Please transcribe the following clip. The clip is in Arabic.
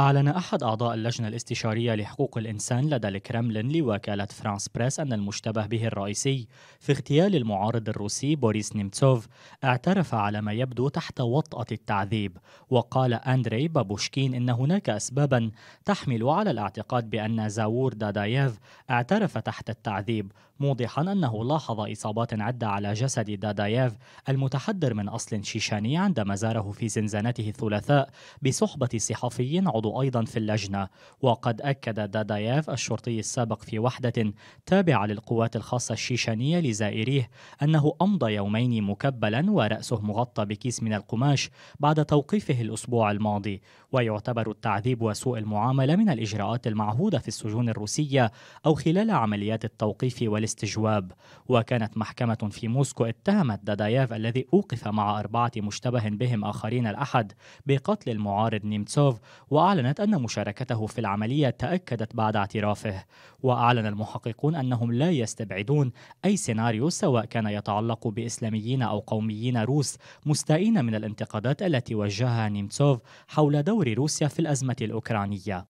أعلن أحد أعضاء اللجنة الاستشارية لحقوق الإنسان لدى الكرملين لوكالة فرانس بريس أن المشتبه به الرئيسي في اغتيال المعارض الروسي بوريس نيمتسوف اعترف على ما يبدو تحت وطأة التعذيب وقال أندري بابوشكين إن هناك أسبابا تحمل على الاعتقاد بأن زاور دادايف اعترف تحت التعذيب موضحا أنه لاحظ إصابات عدة على جسد دادايف المتحدر من أصل شيشاني عندما زاره في زنزانته الثلاثاء بصحبة صحفي عضو عضو أيضا في اللجنة وقد أكد دادايف الشرطي السابق في وحدة تابعة للقوات الخاصة الشيشانية لزائريه أنه أمضى يومين مكبلا ورأسه مغطى بكيس من القماش بعد توقيفه الأسبوع الماضي ويعتبر التعذيب وسوء المعاملة من الإجراءات المعهودة في السجون الروسية أو خلال عمليات التوقيف والاستجواب وكانت محكمة في موسكو اتهمت دادايف الذي أوقف مع أربعة مشتبه بهم آخرين الأحد بقتل المعارض نيمتسوف وأعلن أعلنت أن مشاركته في العملية تأكدت بعد اعترافه وأعلن المحققون أنهم لا يستبعدون أي سيناريو سواء كان يتعلق بإسلاميين أو قوميين روس مستائين من الانتقادات التي وجهها نيمتسوف حول دور روسيا في الأزمة الأوكرانية